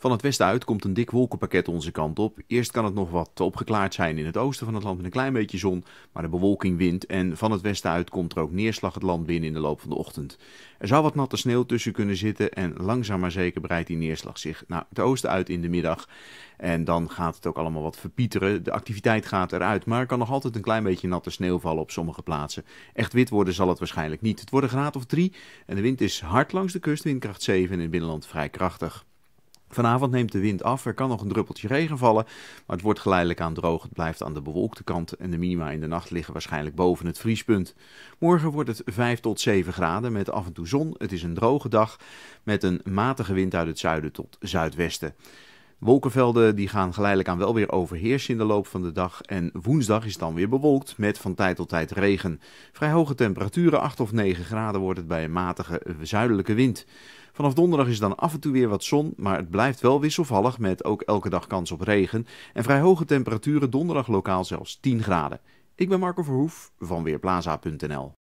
Van het westen uit komt een dik wolkenpakket onze kant op. Eerst kan het nog wat opgeklaard zijn in het oosten van het land met een klein beetje zon, maar de bewolking wint en van het westen uit komt er ook neerslag het land binnen in de loop van de ochtend. Er zou wat natte sneeuw tussen kunnen zitten en langzaam maar zeker breidt die neerslag zich naar het oosten uit in de middag. En dan gaat het ook allemaal wat verpieteren. De activiteit gaat eruit, maar er kan nog altijd een klein beetje natte sneeuw vallen op sommige plaatsen. Echt wit worden zal het waarschijnlijk niet. Het wordt een graad of drie en de wind is hard langs de kust, windkracht 7 en in het binnenland vrij krachtig. Vanavond neemt de wind af, er kan nog een druppeltje regen vallen, maar het wordt geleidelijk aan droog. Het blijft aan de bewolkte kant en de minima in de nacht liggen waarschijnlijk boven het vriespunt. Morgen wordt het 5 tot 7 graden met af en toe zon. Het is een droge dag met een matige wind uit het zuiden tot zuidwesten. Wolkenvelden die gaan geleidelijk aan wel weer overheersen in de loop van de dag. En woensdag is het dan weer bewolkt met van tijd tot tijd regen. Vrij hoge temperaturen, 8 of 9 graden wordt het bij een matige eh, zuidelijke wind. Vanaf donderdag is dan af en toe weer wat zon, maar het blijft wel wisselvallig met ook elke dag kans op regen. En vrij hoge temperaturen, donderdag lokaal zelfs 10 graden. Ik ben Marco Verhoef van Weerplaza.nl.